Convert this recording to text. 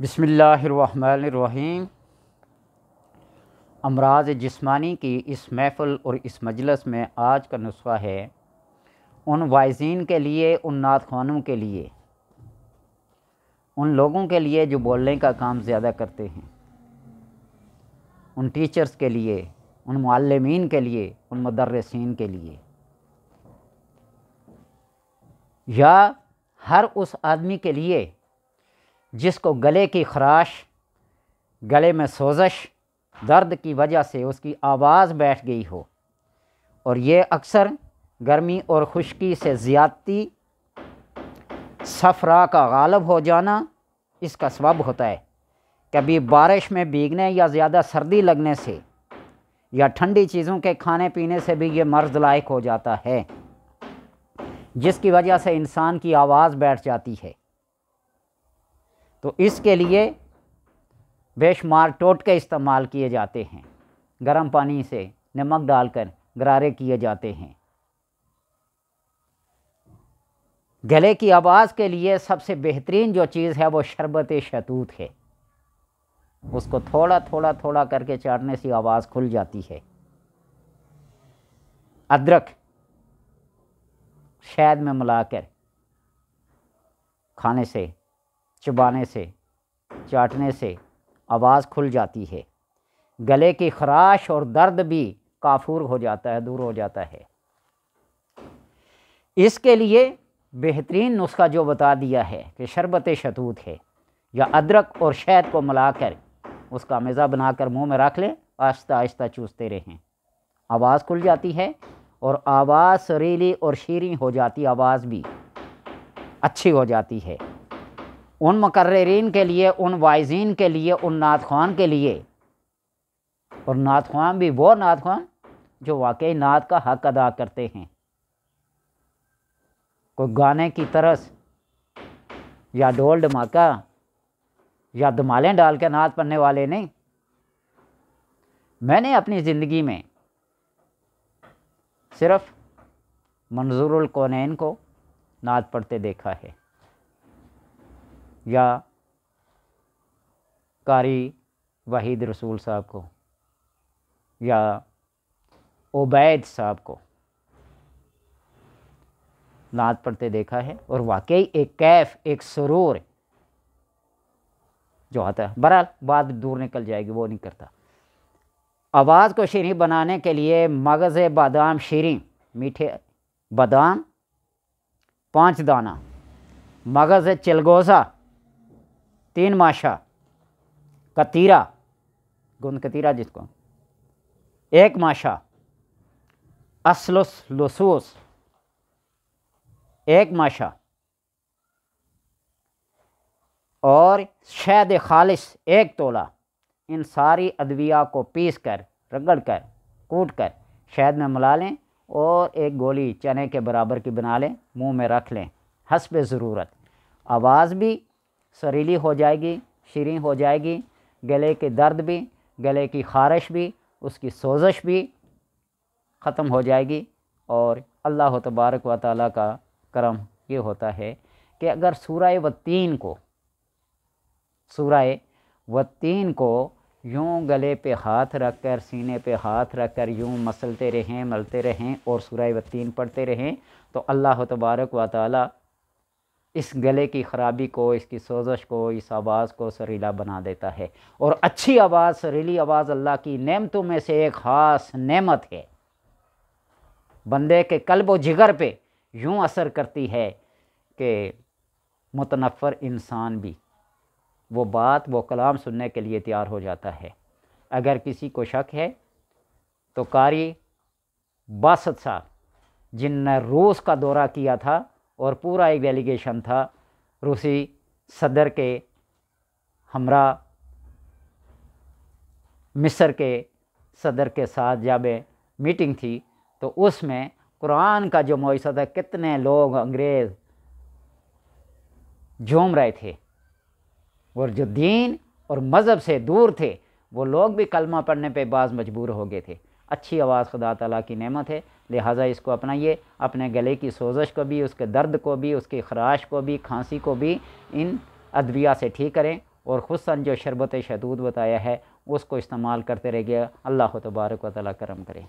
बसमीम अमराज जिस्मानी की इस महफ़ल और इस मजलस में आज का नुस्खा है उन वाइजीन के लिए उन नात खानों के लिए उन लोगों के लिए जो बोलने का काम ज़्यादा करते हैं उन टीचर्स के लिए उन मालमीन के लिए उन मदरसिन के लिए या हर उस आदमी के लिए जिसको गले की खराश गले में सोजश दर्द की वजह से उसकी आवाज़ बैठ गई हो और ये अक्सर गर्मी और खुश्की से ज़्यादती सफरा का गालब हो जाना इसका सबब होता है कभी बारिश में भीगने या ज़्यादा सर्दी लगने से या ठंडी चीज़ों के खाने पीने से भी ये मर्ज लायक हो जाता है जिसकी वजह से इंसान की आवाज़ बैठ जाती है तो इसके लिए बेशुमार टोटके इस्तेमाल किए जाते हैं गर्म पानी से नमक डालकर गरारे किए जाते हैं गले की आवाज़ के लिए सबसे बेहतरीन जो चीज़ है वो शरबत शतूत है उसको थोड़ा थोड़ा थोड़ा करके चाटने से आवाज़ खुल जाती है अदरक शहद में मिलाकर खाने से चबाने से चाटने से आवाज़ खुल जाती है गले की खराश और दर्द भी काफूर हो जाता है दूर हो जाता है इसके लिए बेहतरीन नुस्खा जो बता दिया है कि शरबत शतूत है या अदरक और शहद को मिलाकर उसका मज़ा बनाकर मुंह में रख लें आहिस्ता आहिस्ता चूसते रहें आवाज़ खुल जाती है और आवाज़ सरीली और शीरी हो जाती आवाज़ भी अच्छी हो जाती है उन मकर्रीन के लिए उन वाइजीन के लिए उन नात खान के लिए और नात खान भी वो नात खान जो वाकई नात का हक अदा करते हैं कोई गाने की तरस या ढोल डमाका या दमाले डाल के नात पढ़ने वाले नहीं मैंने अपनी ज़िंदगी में सिर्फ मंजूरुल कौनैन को नात पढ़ते देखा है या कारी वहीद रसूल साहब को या ओबैद साहब को नात पढ़ते देखा है और वाकई एक कैफ एक सुरूर जो आता है बहरहाल बात दूर निकल जाएगी वो नहीं करता आवाज़ को शीरी बनाने के लिए मगज़ बादाम शीरी मीठे बादाम पाँच दाना मगज़ चिलगोज़ा तीन माशा कतीरा गुंद कतीरा जिसको एक माशा असलुस लसूस एक माशा और शहद खालिश एक तोला इन सारी अदविया को पीस कर रगड़ कर कूट कर शहद में मिला लें और एक गोली चने के बराबर की बना लें मुंह में रख लें हंस ज़रूरत आवाज़ भी सरीली हो जाएगी शीरें हो जाएगी गले के दर्द भी गले की खारश भी उसकी सोजश भी ख़त्म हो जाएगी और अल्लाह तबारक व ताल का करम ये होता है कि अगर सूर्य वतीन को सूर्य वतीन को यूँ गले पे हाथ रख कर सीने पे हाथ रख कर यूँ मसलते रहें मलते रहें और सूर्य वतीन पढ़ते रहें तो अल्लाह तबारक व ताली इस गले की ख़राबी को इसकी सोजश को इस आवाज़ को सरीला बना देता है और अच्छी आवाज़ सरीली आवाज़ अल्लाह की नेमतों में से एक ख़ास नेमत है बंदे के कल्ब व जिगर पे यूँ असर करती है कि मुतनफ़र इंसान भी वो बात वो कलाम सुनने के लिए तैयार हो जाता है अगर किसी को शक है तो कारी बासत साहब जिनने रूस का दौरा किया था और पूरा एक डेलीगेशन था रूसी सदर के हमरा मिस्र के सदर के साथ जब मीटिंग थी तो उसमें कुरान का जो मुआसा था कितने लोग अंग्रेज़ झूम रहे थे और जो दीन और मज़हब से दूर थे वो लोग भी कलमा पढ़ने पे बाज़ मजबूर हो गए थे अच्छी आवाज़ खुदा तला की नेमत है लिहाजा इसको अपनाइए अपने गले की सोजश को भी उसके दर्द को भी उसकी खराश को भी खांसी को भी इन अद्विया से ठीक करें और खुसन जो शरबत शदूद बताया है उसको इस्तेमाल करते रहिए अल्लाह तबारक वाली करम करें